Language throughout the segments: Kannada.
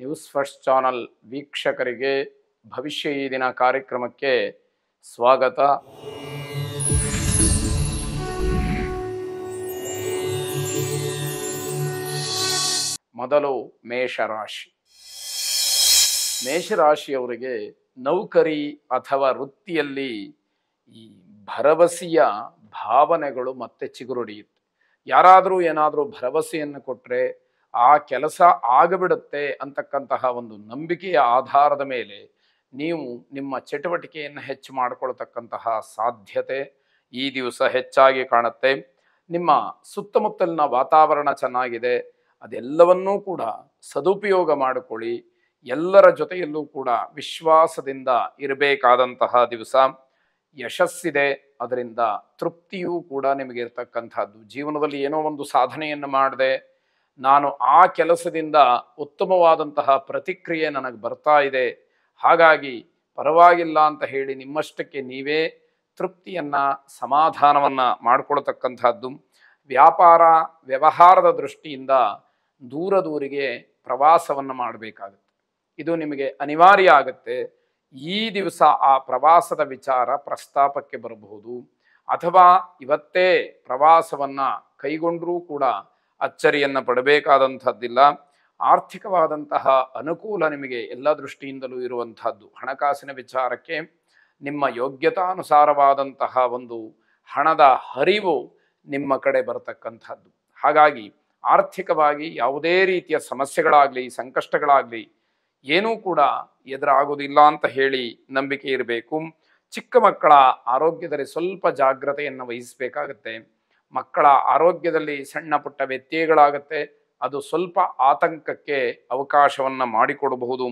ನ್ಯೂಸ್ ಫಸ್ಟ್ ಚಾನಲ್ ವೀಕ್ಷಕರಿಗೆ ಭವಿಷ್ಯ ಈ ದಿನ ಕಾರ್ಯಕ್ರಮಕ್ಕೆ ಸ್ವಾಗತ ಮೊದಲು ಮೇಷರಾಶಿ ಮೇಷರಾಶಿಯವರಿಗೆ ನೌಕರಿ ಅಥವಾ ವೃತ್ತಿಯಲ್ಲಿ ಈ ಭರವಸೆಯ ಭಾವನೆಗಳು ಮತ್ತೆ ಚಿಗುರೊಡೆಯುತ್ತೆ ಯಾರಾದರೂ ಏನಾದರೂ ಭರವಸೆಯನ್ನು ಕೊಟ್ಟರೆ ಆ ಕೆಲಸ ಆಗಬಿಡುತ್ತೆ ಅಂತಕ್ಕಂತಹ ಒಂದು ನಂಬಿಕೆಯ ಆಧಾರದ ಮೇಲೆ ನೀವು ನಿಮ್ಮ ಚಟುವಟಿಕೆಯನ್ನು ಹೆಚ್ಚು ಮಾಡಿಕೊಳ್ತಕ್ಕಂತಹ ಸಾಧ್ಯತೆ ಈ ದಿವಸ ಹೆಚ್ಚಾಗಿ ಕಾಣುತ್ತೆ ನಿಮ್ಮ ಸುತ್ತಮುತ್ತಲಿನ ವಾತಾವರಣ ಚೆನ್ನಾಗಿದೆ ಅದೆಲ್ಲವನ್ನೂ ಕೂಡ ಸದುಪಯೋಗ ಮಾಡಿಕೊಳ್ಳಿ ಎಲ್ಲರ ಜೊತೆಯಲ್ಲೂ ಕೂಡ ವಿಶ್ವಾಸದಿಂದ ಇರಬೇಕಾದಂತಹ ದಿವಸ ಯಶಸ್ಸಿದೆ ಅದರಿಂದ ತೃಪ್ತಿಯೂ ಕೂಡ ನಿಮಗೆ ಇರತಕ್ಕಂಥದ್ದು ಜೀವನದಲ್ಲಿ ಏನೋ ಒಂದು ಸಾಧನೆಯನ್ನು ಮಾಡದೆ ನಾನು ಆ ಕೆಲಸದಿಂದ ಉತ್ತಮವಾದಂತಹ ಪ್ರತಿಕ್ರಿಯೆ ನನಗೆ ಬರ್ತಾ ಇದೆ ಹಾಗಾಗಿ ಪರವಾಗಿಲ್ಲ ಅಂತ ಹೇಳಿ ನಿಮ್ಮಷ್ಟಕ್ಕೆ ನೀವೇ ತೃಪ್ತಿಯನ್ನು ಸಮಾಧಾನವನ್ನು ಮಾಡಿಕೊಳ್ತಕ್ಕಂಥದ್ದು ವ್ಯಾಪಾರ ವ್ಯವಹಾರದ ದೃಷ್ಟಿಯಿಂದ ದೂರ ದೂರಿಗೆ ಪ್ರವಾಸವನ್ನು ಮಾಡಬೇಕಾಗುತ್ತೆ ಇದು ನಿಮಗೆ ಅನಿವಾರ್ಯ ಆಗುತ್ತೆ ಈ ದಿವಸ ಆ ಪ್ರವಾಸದ ವಿಚಾರ ಪ್ರಸ್ತಾಪಕ್ಕೆ ಬರಬಹುದು ಅಥವಾ ಇವತ್ತೇ ಪ್ರವಾಸವನ್ನು ಕೈಗೊಂಡರೂ ಕೂಡ ಅಚ್ಚರಿಯನ್ನು ಪಡಬೇಕಾದಂಥದ್ದಿಲ್ಲ ಆರ್ಥಿಕವಾದಂತಹ ಅನುಕೂಲ ನಿಮಗೆ ಎಲ್ಲ ದೃಷ್ಟಿಯಿಂದಲೂ ಇರುವಂಥದ್ದು ಹಣಕಾಸಿನ ವಿಚಾರಕ್ಕೆ ನಿಮ್ಮ ಯೋಗ್ಯತಾನುಸಾರವಾದಂತಹ ಒಂದು ಹಣದ ಹರಿವು ನಿಮ್ಮ ಕಡೆ ಬರತಕ್ಕಂಥದ್ದು ಹಾಗಾಗಿ ಆರ್ಥಿಕವಾಗಿ ಯಾವುದೇ ರೀತಿಯ ಸಮಸ್ಯೆಗಳಾಗಲಿ ಸಂಕಷ್ಟಗಳಾಗಲಿ ಏನೂ ಕೂಡ ಎದುರಾಗೋದಿಲ್ಲ ಅಂತ ಹೇಳಿ ನಂಬಿಕೆ ಇರಬೇಕು ಚಿಕ್ಕ ಮಕ್ಕಳ ಆರೋಗ್ಯದಲ್ಲಿ ಸ್ವಲ್ಪ ಜಾಗ್ರತೆಯನ್ನು ವಹಿಸಬೇಕಾಗತ್ತೆ ಮಕ್ಕಳ ಆರೋಗ್ಯದಲ್ಲಿ ಸಣ್ಣ ಪುಟ್ಟ ವ್ಯತ್ಯಯಗಳಾಗತ್ತೆ ಅದು ಸ್ವಲ್ಪ ಆತಂಕಕ್ಕೆ ಅವಕಾಶವನ್ನು ಮಾಡಿಕೊಡಬಹುದು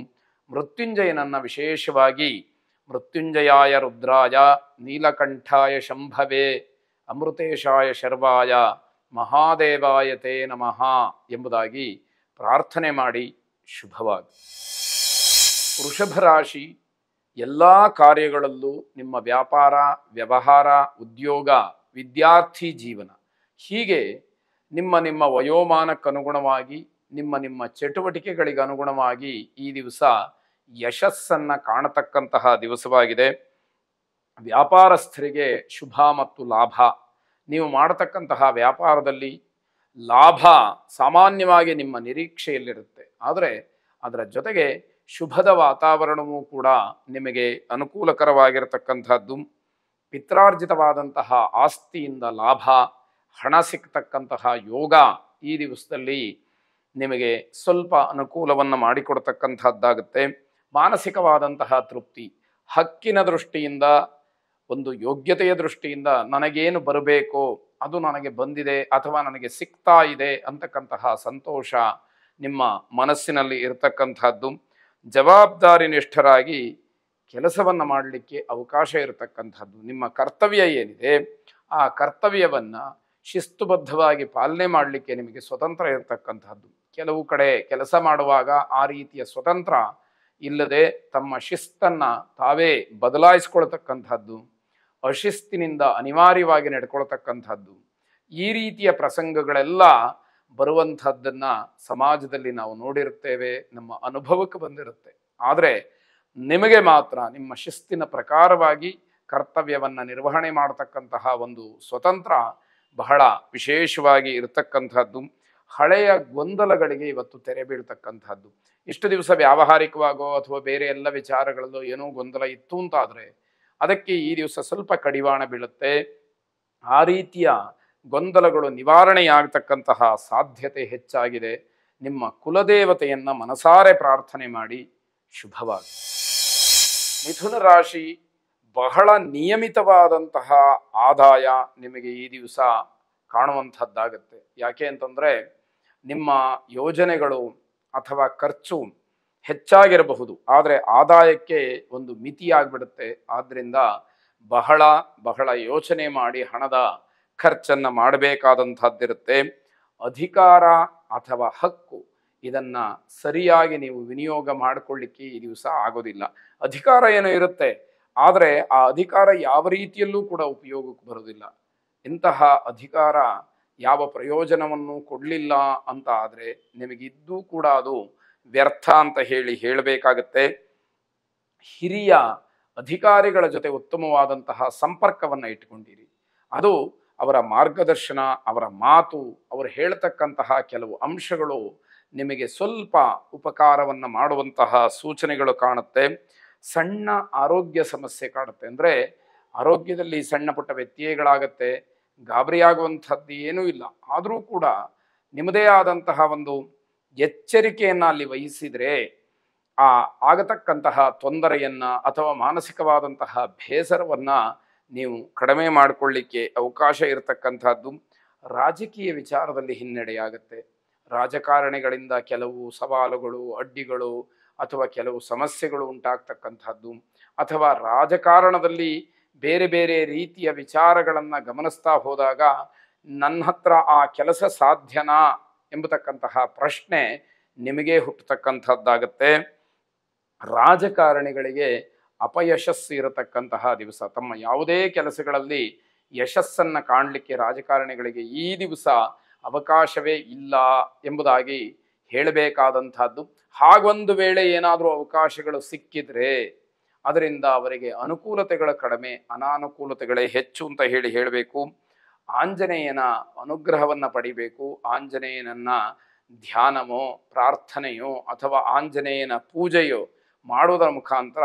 ಮೃತ್ಯುಂಜಯನನ್ನು ವಿಶೇಷವಾಗಿ ಮೃತ್ಯುಂಜಯಾಯ ರುದ್ರಾಯ ನೀಲಕಂಠಾಯ ಶಂಭವೇ ಅಮೃತೇಶಾಯ ಶರ್ವಾಯ ಮಹಾದೇವಾಯ ತೇ ನಮಃ ಎಂಬುದಾಗಿ ಪ್ರಾರ್ಥನೆ ಮಾಡಿ ಶುಭವಾಗಿ ವೃಷಭ ರಾಶಿ ಎಲ್ಲ ಕಾರ್ಯಗಳಲ್ಲೂ ನಿಮ್ಮ ವ್ಯಾಪಾರ ವ್ಯವಹಾರ ಉದ್ಯೋಗ ವಿದ್ಯಾರ್ಥಿ ಜೀವನ ಹೀಗೆ ನಿಮ್ಮ ನಿಮ್ಮ ವಯೋಮಾನಕ್ಕನುಗುಣವಾಗಿ ನಿಮ್ಮ ನಿಮ್ಮ ಚಟುವಟಿಕೆಗಳಿಗೆ ಅನುಗುಣವಾಗಿ ಈ ದಿವಸ ಯಶಸ್ಸನ್ನು ಕಾಣತಕ್ಕಂತಹ ದಿವಸವಾಗಿದೆ ವ್ಯಾಪಾರಸ್ಥರಿಗೆ ಶುಭ ಮತ್ತು ಲಾಭ ನೀವು ಮಾಡತಕ್ಕಂತಹ ವ್ಯಾಪಾರದಲ್ಲಿ ಲಾಭ ಸಾಮಾನ್ಯವಾಗಿ ನಿಮ್ಮ ನಿರೀಕ್ಷೆಯಲ್ಲಿರುತ್ತೆ ಆದರೆ ಅದರ ಜೊತೆಗೆ ಶುಭದ ವಾತಾವರಣವೂ ಕೂಡ ನಿಮಗೆ ಅನುಕೂಲಕರವಾಗಿರತಕ್ಕಂಥದ್ದು ಪಿತ್ರಾರ್ಜಿತವಾದಂತಹ ಆಸ್ತಿಯಿಂದ ಲಾಭ ಹಣ ಸಿಗ್ತಕ್ಕಂತಹ ಯೋಗ ಈ ದಿವಸದಲ್ಲಿ ನಿಮಗೆ ಸ್ವಲ್ಪ ಅನುಕೂಲವನ್ನು ಮಾಡಿಕೊಡ್ತಕ್ಕಂಥದ್ದಾಗುತ್ತೆ ಮಾನಸಿಕವಾದಂತಹ ತೃಪ್ತಿ ಹಕ್ಕಿನ ದೃಷ್ಟಿಯಿಂದ ಒಂದು ಯೋಗ್ಯತೆಯ ದೃಷ್ಟಿಯಿಂದ ನನಗೇನು ಬರಬೇಕೋ ಅದು ನನಗೆ ಬಂದಿದೆ ಅಥವಾ ನನಗೆ ಸಿಗ್ತಾ ಇದೆ ಅಂತಕ್ಕಂತಹ ಸಂತೋಷ ನಿಮ್ಮ ಮನಸ್ಸಿನಲ್ಲಿ ಇರತಕ್ಕಂಥದ್ದು ಜವಾಬ್ದಾರಿ ನಿಷ್ಠರಾಗಿ ಕೆಲಸವನ್ನು ಮಾಡಲಿಕ್ಕೆ ಅವಕಾಶ ಇರತಕ್ಕಂಥದ್ದು ನಿಮ್ಮ ಕರ್ತವ್ಯ ಏನಿದೆ ಆ ಕರ್ತವ್ಯವನ್ನು ಶಿಸ್ತುಬದ್ಧವಾಗಿ ಪಾಲನೆ ಮಾಡಲಿಕ್ಕೆ ನಿಮಗೆ ಸ್ವತಂತ್ರ ಇರತಕ್ಕಂಥದ್ದು ಕೆಲವು ಕಡೆ ಕೆಲಸ ಮಾಡುವಾಗ ಆ ರೀತಿಯ ಸ್ವತಂತ್ರ ಇಲ್ಲದೆ ತಮ್ಮ ಶಿಸ್ತನ್ನು ತಾವೇ ಬದಲಾಯಿಸ್ಕೊಳ್ತಕ್ಕಂಥದ್ದು ಅಶಿಸ್ತಿನಿಂದ ಅನಿವಾರ್ಯವಾಗಿ ನಡ್ಕೊಳ್ತಕ್ಕಂಥದ್ದು ಈ ರೀತಿಯ ಪ್ರಸಂಗಗಳೆಲ್ಲ ಬರುವಂಥದ್ದನ್ನು ಸಮಾಜದಲ್ಲಿ ನಾವು ನೋಡಿರುತ್ತೇವೆ ನಮ್ಮ ಅನುಭವಕ್ಕೆ ಬಂದಿರುತ್ತೆ ಆದರೆ ನಿಮಗೆ ಮಾತ್ರ ನಿಮ್ಮ ಶಿಸ್ತಿನ ಪ್ರಕಾರವಾಗಿ ಕರ್ತವ್ಯವನ್ನು ನಿರ್ವಹಣೆ ಮಾಡತಕ್ಕಂತಹ ಒಂದು ಸ್ವತಂತ್ರ ಬಹಳ ವಿಶೇಷವಾಗಿ ಇರತಕ್ಕಂಥದ್ದು ಹಳೆಯ ಗೊಂದಲಗಳಿಗೆ ಇವತ್ತು ತೆರೆ ಬೀಳ್ತಕ್ಕಂಥದ್ದು ಇಷ್ಟು ದಿವಸ ವ್ಯಾವಹಾರಿಕವಾಗೋ ಅಥವಾ ಬೇರೆ ಎಲ್ಲ ವಿಚಾರಗಳಲ್ಲೋ ಏನೋ ಗೊಂದಲ ಇತ್ತು ಅಂತಾದರೆ ಅದಕ್ಕೆ ಈ ದಿವಸ ಸ್ವಲ್ಪ ಕಡಿವಾಣ ಬೀಳುತ್ತೆ ಆ ರೀತಿಯ ಗೊಂದಲಗಳು ನಿವಾರಣೆಯಾಗತಕ್ಕಂತಹ ಸಾಧ್ಯತೆ ಹೆಚ್ಚಾಗಿದೆ ನಿಮ್ಮ ಕುಲದೇವತೆಯನ್ನು ಮನಸಾರೆ ಪ್ರಾರ್ಥನೆ ಮಾಡಿ ಶುಭವಾಗಿ ಮಿಥುನ ರಾಶಿ ಬಹಳ ನಿಯಮಿತವಾದಂತಹ ಆದಾಯ ನಿಮಗೆ ಈ ದಿವಸ ಕಾಣುವಂಥದ್ದಾಗತ್ತೆ ಯಾಕೆ ಅಂತಂದರೆ ನಿಮ್ಮ ಯೋಜನೆಗಳು ಅಥವಾ ಖರ್ಚು ಹೆಚ್ಚಾಗಿರಬಹುದು ಆದರೆ ಆದಾಯಕ್ಕೆ ಒಂದು ಮಿತಿಯಾಗ್ಬಿಡುತ್ತೆ ಆದ್ದರಿಂದ ಬಹಳ ಬಹಳ ಯೋಚನೆ ಮಾಡಿ ಹಣದ ಖರ್ಚನ್ನು ಮಾಡಬೇಕಾದಂಥದ್ದಿರುತ್ತೆ ಅಧಿಕಾರ ಅಥವಾ ಹಕ್ಕು ಇದನ್ನು ಸರಿಯಾಗಿ ನೀವು ವಿನಿಯೋಗ ಮಾಡಿಕೊಳ್ಳಿಕ್ಕೆ ಈ ದಿವಸ ಆಗೋದಿಲ್ಲ ಅಧಿಕಾರ ಏನೋ ಇರುತ್ತೆ ಆದರೆ ಆ ಅಧಿಕಾರ ಯಾವ ರೀತಿಯಲ್ಲೂ ಕೂಡ ಉಪಯೋಗಕ್ಕೆ ಬರೋದಿಲ್ಲ ಇಂತಹ ಅಧಿಕಾರ ಯಾವ ಪ್ರಯೋಜನವನ್ನು ಕೊಡಲಿಲ್ಲ ಅಂತ ಆದರೆ ನಿಮಗಿದ್ದೂ ಕೂಡ ಅದು ವ್ಯರ್ಥ ಅಂತ ಹೇಳಿ ಹೇಳಬೇಕಾಗತ್ತೆ ಹಿರಿಯ ಅಧಿಕಾರಿಗಳ ಜೊತೆ ಉತ್ತಮವಾದಂತಹ ಸಂಪರ್ಕವನ್ನು ಇಟ್ಟುಕೊಂಡಿರಿ ಅದು ಅವರ ಮಾರ್ಗದರ್ಶನ ಅವರ ಮಾತು ಅವರು ಹೇಳ್ತಕ್ಕಂತಹ ಕೆಲವು ಅಂಶಗಳು ನಿಮಗೆ ಸ್ವಲ್ಪ ಉಪಕಾರವನ್ನು ಮಾಡುವಂತಹ ಸೂಚನೆಗಳು ಕಾಣುತ್ತೆ ಸಣ್ಣ ಆರೋಗ್ಯ ಸಮಸ್ಯೆ ಕಾಣುತ್ತೆ ಅಂದರೆ ಆರೋಗ್ಯದಲ್ಲಿ ಸಣ್ಣ ಪುಟ್ಟ ವ್ಯತ್ಯಯಗಳಾಗತ್ತೆ ಗಾಬರಿಯಾಗುವಂಥದ್ದು ಏನೂ ಇಲ್ಲ ಆದರೂ ಕೂಡ ನಿಮ್ಮದೇ ಆದಂತಹ ಒಂದು ಎಚ್ಚರಿಕೆಯನ್ನು ಅಲ್ಲಿ ವಹಿಸಿದರೆ ಆ ಆಗತಕ್ಕಂತಹ ತೊಂದರೆಯನ್ನು ಅಥವಾ ಮಾನಸಿಕವಾದಂತಹ ಬೇಸರವನ್ನು ನೀವು ಕಡಿಮೆ ಮಾಡಿಕೊಳ್ಳಿಕ್ಕೆ ಅವಕಾಶ ಇರತಕ್ಕಂಥದ್ದು ರಾಜಕೀಯ ವಿಚಾರದಲ್ಲಿ ಹಿನ್ನಡೆಯಾಗುತ್ತೆ ರಾಜಕಾರಣಿಗಳಿಂದ ಕೆಲವು ಸವಾಲುಗಳು ಅಡ್ಡಿಗಳು ಅಥವಾ ಕೆಲವು ಸಮಸ್ಯೆಗಳು ಉಂಟಾಗ್ತಕ್ಕಂಥದ್ದು ಅಥವಾ ರಾಜಕಾರಣದಲ್ಲಿ ಬೇರೆ ಬೇರೆ ರೀತಿಯ ವಿಚಾರಗಳನ್ನು ಗಮನಿಸ್ತಾ ಹೋದಾಗ ನನ್ನ ಹತ್ರ ಆ ಕೆಲಸ ಸಾಧ್ಯನಾ ಎಂಬತಕ್ಕಂತಹ ಪ್ರಶ್ನೆ ನಿಮಗೆ ಹುಟ್ಟತಕ್ಕಂಥದ್ದಾಗತ್ತೆ ರಾಜಕಾರಣಿಗಳಿಗೆ ಅಪಯಶಸ್ಸು ಇರತಕ್ಕಂತಹ ದಿವಸ ತಮ್ಮ ಯಾವುದೇ ಕೆಲಸಗಳಲ್ಲಿ ಯಶಸ್ಸನ್ನು ಕಾಣಲಿಕ್ಕೆ ರಾಜಕಾರಣಿಗಳಿಗೆ ಈ ದಿವಸ ಅವಕಾಶವೇ ಇಲ್ಲ ಎಂಬುದಾಗಿ ಹೇಳಬೇಕಾದಂಥದ್ದು ಹಾಗೊಂದು ವೇಳೆ ಏನಾದರೂ ಅವಕಾಶಗಳು ಸಿಕ್ಕಿದರೆ ಅದರಿಂದ ಅವರಿಗೆ ಅನುಕೂಲತೆಗಳ ಕಡಿಮೆ ಅನಾನುಕೂಲತೆಗಳೇ ಹೆಚ್ಚು ಅಂತ ಹೇಳಿ ಹೇಳಬೇಕು ಆಂಜನೇಯನ ಅನುಗ್ರಹವನ್ನು ಪಡಿಬೇಕು ಆಂಜನೇಯನನ್ನು ಧ್ಯಾನಮೋ ಪ್ರಾರ್ಥನೆಯೋ ಅಥವಾ ಆಂಜನೇಯನ ಪೂಜೆಯೋ ಮಾಡುವುದರ ಮುಖಾಂತರ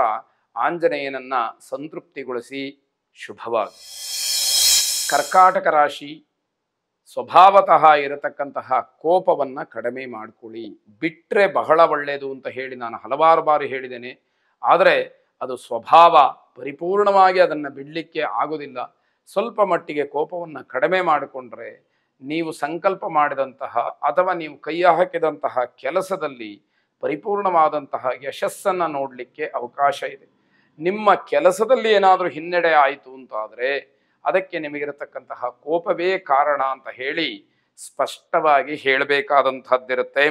ಆಂಜನೇಯನನ್ನು ಸಂತೃಪ್ತಿಗೊಳಿಸಿ ಶುಭವಾಗಿ ಕರ್ಕಾಟಕ ರಾಶಿ ಸ್ವಭಾವತಃ ಇರತಕ್ಕಂತಹ ಕೋಪವನ್ನು ಕಡಿಮೆ ಮಾಡಿಕೊಳ್ಳಿ ಬಿಟ್ಟರೆ ಬಹಳ ಒಳ್ಳೆಯದು ಅಂತ ಹೇಳಿ ನಾನು ಹಲವಾರು ಬಾರಿ ಹೇಳಿದ್ದೇನೆ ಆದರೆ ಅದು ಸ್ವಭಾವ ಪರಿಪೂರ್ಣವಾಗಿ ಅದನ್ನು ಬಿಡಲಿಕ್ಕೆ ಆಗೋದಿಲ್ಲ ಸ್ವಲ್ಪ ಮಟ್ಟಿಗೆ ಕೋಪವನ್ನು ಕಡಿಮೆ ಮಾಡಿಕೊಂಡ್ರೆ ನೀವು ಸಂಕಲ್ಪ ಮಾಡಿದಂತಹ ಅಥವಾ ನೀವು ಕೈ ಹಾಕಿದಂತಹ ಕೆಲಸದಲ್ಲಿ ಪರಿಪೂರ್ಣವಾದಂತಹ ಯಶಸ್ಸನ್ನು ನೋಡಲಿಕ್ಕೆ ಅವಕಾಶ ಇದೆ ನಿಮ್ಮ ಕೆಲಸದಲ್ಲಿ ಏನಾದರೂ ಹಿನ್ನಡೆ ಆಯಿತು ಅಂತಾದರೆ ಅದಕ್ಕೆ ನಿಮಗಿರತಕ್ಕಂತಹ ಕೋಪವೇ ಕಾರಣ ಅಂತ ಹೇಳಿ ಸ್ಪಷ್ಟವಾಗಿ ಹೇಳಬೇಕಾದಂಥದ್ದಿರುತ್ತೆ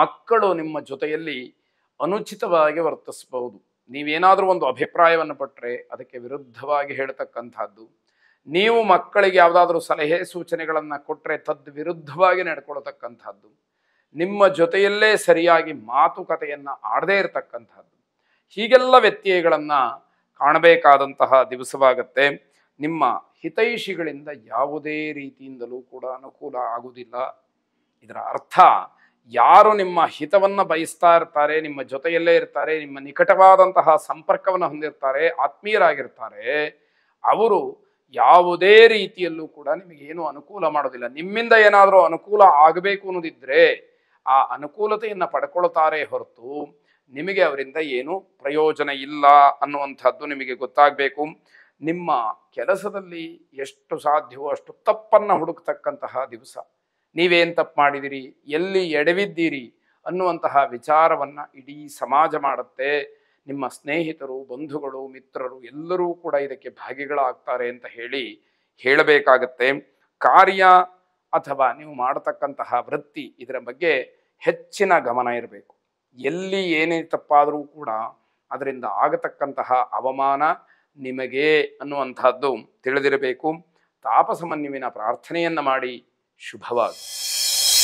ಮಕ್ಕಳು ನಿಮ್ಮ ಜೊತೆಯಲ್ಲಿ ಅನುಚಿತವಾಗಿ ವರ್ತಿಸಬಹುದು ನೀವೇನಾದರೂ ಒಂದು ಅಭಿಪ್ರಾಯವನ್ನು ಪಟ್ಟರೆ ಅದಕ್ಕೆ ವಿರುದ್ಧವಾಗಿ ಹೇಳ್ತಕ್ಕಂಥದ್ದು ನೀವು ಮಕ್ಕಳಿಗೆ ಯಾವುದಾದ್ರೂ ಸಲಹೆ ಸೂಚನೆಗಳನ್ನು ಕೊಟ್ಟರೆ ತದ್ ವಿರುದ್ಧವಾಗಿ ನಡ್ಕೊಳ್ತಕ್ಕಂಥದ್ದು ನಿಮ್ಮ ಜೊತೆಯಲ್ಲೇ ಸರಿಯಾಗಿ ಮಾತುಕತೆಯನ್ನು ಆಡದೇ ಇರತಕ್ಕಂಥದ್ದು ಹೀಗೆಲ್ಲ ವ್ಯತ್ಯಯಗಳನ್ನು ಕಾಣಬೇಕಾದಂತಹ ದಿವಸವಾಗುತ್ತೆ ನಿಮ್ಮ ಹಿತೈಷಿಗಳಿಂದ ಯಾವುದೇ ರೀತಿಯಿಂದಲೂ ಕೂಡ ಅನುಕೂಲ ಆಗುವುದಿಲ್ಲ ಇದರ ಅರ್ಥ ಯಾರು ನಿಮ್ಮ ಹಿತವನ್ನು ಬಯಸ್ತಾ ಇರ್ತಾರೆ ನಿಮ್ಮ ಜೊತೆಯಲ್ಲೇ ಇರ್ತಾರೆ ನಿಮ್ಮ ನಿಕಟವಾದಂತಹ ಸಂಪರ್ಕವನ್ನು ಹೊಂದಿರ್ತಾರೆ ಆತ್ಮೀಯರಾಗಿರ್ತಾರೆ ಅವರು ಯಾವುದೇ ರೀತಿಯಲ್ಲೂ ಕೂಡ ನಿಮಗೇನು ಅನುಕೂಲ ಮಾಡೋದಿಲ್ಲ ನಿಮ್ಮಿಂದ ಏನಾದರೂ ಅನುಕೂಲ ಆಗಬೇಕು ಅನ್ನೋದಿದ್ರೆ ಆ ಅನುಕೂಲತೆಯನ್ನು ಪಡ್ಕೊಳ್ತಾರೆ ಹೊರತು ನಿಮಗೆ ಅವರಿಂದ ಏನು ಪ್ರಯೋಜನ ಇಲ್ಲ ಅನ್ನುವಂಥದ್ದು ನಿಮಗೆ ಗೊತ್ತಾಗಬೇಕು ನಿಮ್ಮ ಕೆಲಸದಲ್ಲಿ ಎಷ್ಟು ಸಾಧ್ಯವೋ ಅಷ್ಟು ತಪ್ಪನ್ನು ಹುಡುಕ್ತಕ್ಕಂತಹ ದಿವಸ ನೀವೇನು ತಪ್ಪು ಮಾಡಿದಿರಿ ಎಲ್ಲಿ ಎಡವಿದ್ದೀರಿ ಅನ್ನುವಂತಹ ವಿಚಾರವನ್ನು ಇಡೀ ಸಮಾಜ ಮಾಡುತ್ತೆ ನಿಮ್ಮ ಸ್ನೇಹಿತರು ಬಂಧುಗಳು ಮಿತ್ರರು ಎಲ್ಲರೂ ಕೂಡ ಇದಕ್ಕೆ ಭಾಗಿಗಳಾಗ್ತಾರೆ ಅಂತ ಹೇಳಿ ಹೇಳಬೇಕಾಗತ್ತೆ ಕಾರ್ಯ ಅಥವಾ ನೀವು ಮಾಡತಕ್ಕಂತಹ ವೃತ್ತಿ ಇದರ ಬಗ್ಗೆ ಹೆಚ್ಚಿನ ಗಮನ ಇರಬೇಕು ಎಲ್ಲಿ ಏನೇ ತಪ್ಪಾದರೂ ಕೂಡ ಅದರಿಂದ ಆಗತಕ್ಕಂತಹ ಅವಮಾನ ನಿಮಗೆ ಅನ್ನುವಂಥದ್ದು ತಿಳಿದಿರಬೇಕು ತಾಪಸಮನ್ಯುವಿನ ಪ್ರಾರ್ಥನೆಯನ್ನು ಮಾಡಿ ಶುಭವಾಗಿ